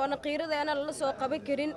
oona qiiradeenna lala soo qaban karin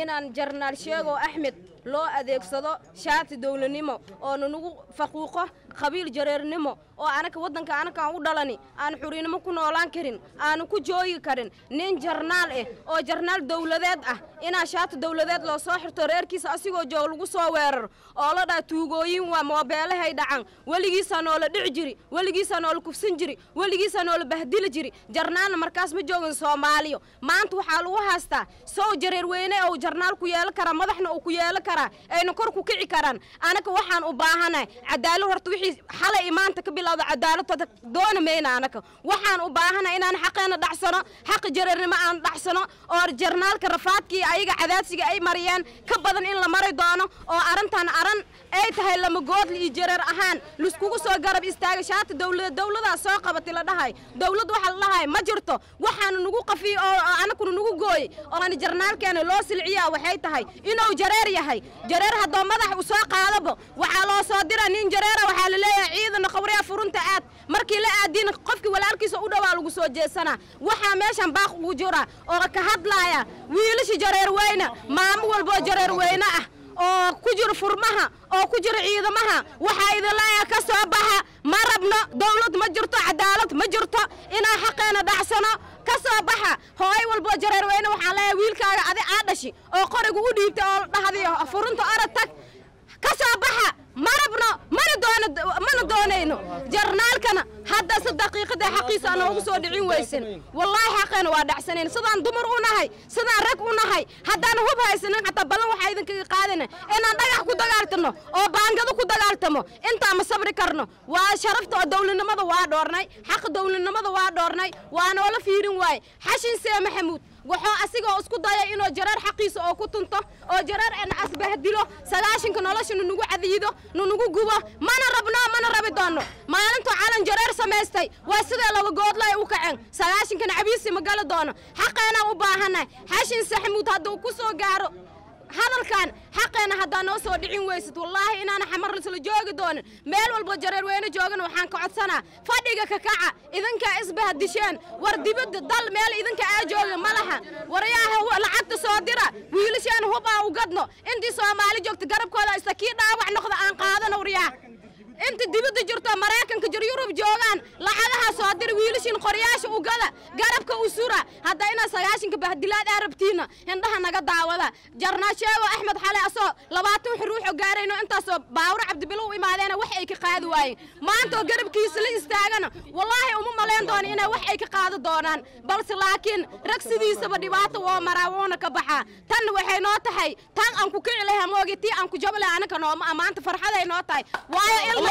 inaan jarnaal sheego axmed loo adeegsado shaati dowlanimo oo nanugu faquuqo qabiil jareernimo oo anaka waddanka anakaan u dhalani aan xuriynimo ku noolaan karin aanu ku joogi karin nin jarnaal ah oo jarnaal dowladeed ah inaa shaati dowladeed loo soo xirto reerkiisa asigoo joog lagu soo weeraro oo la dhaa tuugooyin waa moobeelahay dhacan weligiisaa noola dhici jiri weligiisaa noola kufsan jiri weligiisaa noola bahdili jiri jarnaalna markaas ma joogin soomaaliya maanta waxaa lagu haastaa sow jareer weyne ou jarnaal ku yeelan kara madaxna uu ku yeelan kara karaa ayna kor ku kici karaan anaga waxaan u baahanahay cadaalad horta wixii xalay maanta ka bilowda cadaaladooda doona mayna anaga waxaan u baahanahay inaan xaqeena dhacsano xaqi jararnimo aan dhacsano oo jarnaalka rafaadkii ayaga cadaadsiga ay mariyeen ka badan in la mari doono oo arrintan aran ay tahay lamagoodla iyo jarar ahaan laiskugu soo garab istaaga shaata dowlada dowladaa soo qabatay la dhahay dowlad waxaa la dhahay ma jirto waxaanu nagu qafiy oo anakuna nagu gooyey oo aan jarnaalkeena loo silciyaa waxay tahay inuu jareer yahay jareer haddoo madax u soo qaadaba waxaa loo soo dira nin jareera waxaa la leeyahay ciidana qawriya furunta aad markii la aadiin qofkii walaalkiisa u dhowaa lagu soo jeesanaa waxaa meeshan baaq ugu jira oo ka hadlaaya wiilasha jareer weyna maamo walboo jareer weyne ah oo ku jira furmaha oo ku jira ciidamaha waxaa idinlaaya ka soo baxa ma rabno dawlad ma jirto cadaalad ma jirto inaan xaqeena dhacsano soo baxa hooy walbo jareerweyne waxaan leeyahay wiilkaaga adi aa dhashi oo qorigu u dhiibtay oo dhahdiyo furunta orod tag ka soo baxa ma rabno mana doono mana doonayno jarnaalkana hadda si daqiiqada ah xaqiisa ana ugu soo dhicin weysan wallaahi xaqeena waa dhacsanayn sidaan dumar u nahay sidaan rag u nahay haddaan hub haysanin xataa ballan waxaa idinkaga qaadana inaan adkayno oo baangada ku dagaaltamo intaa ma sabri karno waa sharafta oo dawladnimada waa dhoornay xaqa dawladnimada waa dhoornay waa noola fiirin waaye xashin see maxamuud wuxuu asigoo isku dayay inuu jareer xaqiisa oo ku tunto oo jareer asbahdilo sagaashanka nolosha nunugu cadiido nunugu gubo mana rabno mana rabi doonno maalintu calan jareer samaystay waa sidee laba goodlay u kaceen sagaashankana cabiisi ma gala doono xaqeenaan u baahannahay xashin saxmuud hadduu ku soo gaaro hadalkan xaqeena haddaa noo soo dhicin weysad wallaahi inaana xamarna sula joogi doonin meel walba jareer weyne joogana waxaan ka codsanaa fadhiga ka kaca idinkaa isbahadisheen war dibadda dal meel idinka aa jooga ma laha waryaha lacagta soo dira wiilasheen hubaa u gadno intii soomaali joogta garabkooda isa kii dhaawac noqda aan qaadano waryaah inta dibadda jirto maraykanka jir yurub joogaan lacagahaa soo dira wiilashiin qoryaasha ugada garab usura hadda inaad sagaashanka bahdilaad aa rabtiinna hindhaha naga daawada jarnaasheego axmed xale asoo labaatan xuruuxoo gaarayno intaasoo baawro cabdibilo u imaadeena wax ay ka qaadi waayeen maantoo garabkiisa la istaagana wallaahi uma malayn doona inay wax ay ka qaadi doonaan balse laakiin rag sidiisaba dhibaato woo maraa wuuna ka baxaa tan waxay noo tahay tan aan ku kici lahay moogi tii aan ku jabo anaka nooma amaanta farxaday noo tahay waayo ilma